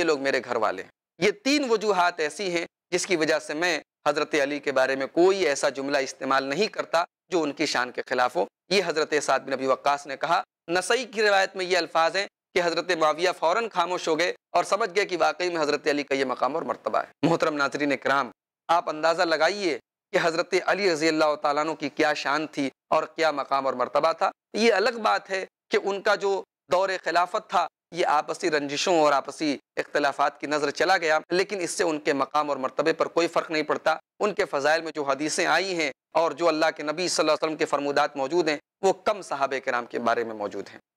ये लोग मेरे घर वाले ये तीन वजूहत ऐसी हैं जिसकी वजह से मैं हज़रत अली के बारे में कोई ऐसा जुमला इस्तेमाल नहीं करता जो उनकी शान के खिलाफ हो ये हज़रत साद बिन अबी वक्स ने कहा नसई की रवायत में ये अल्फाज हैं कि हज़रत माविया फ़ौर खामोश हो गए और समझ गए कि वाकई में हज़रत अली का ये मकाम और मरतबा है मोहतरम नाजरीन कराम आप अंदाज़ा लगाइए कि हज़रत अली रजी अल्लाह तु की क्या शान थी और क्या मकाम और मरतबा था ये अलग बात है कि उनका जो दौर खिलाफत था ये आपसी रंजिशों और आपसी इख्तलाफात की नज़र चला गया लेकिन इससे उनके मकाम और मरतबे पर कोई फ़र्क नहीं पड़ता उनके फ़जाइल में जो हदीसें आई हैं और जो अल्लाह के नबी वसल्लम के फरमूदात मौजूद हैं वो कम साहब कराम के बारे में मौजूद हैं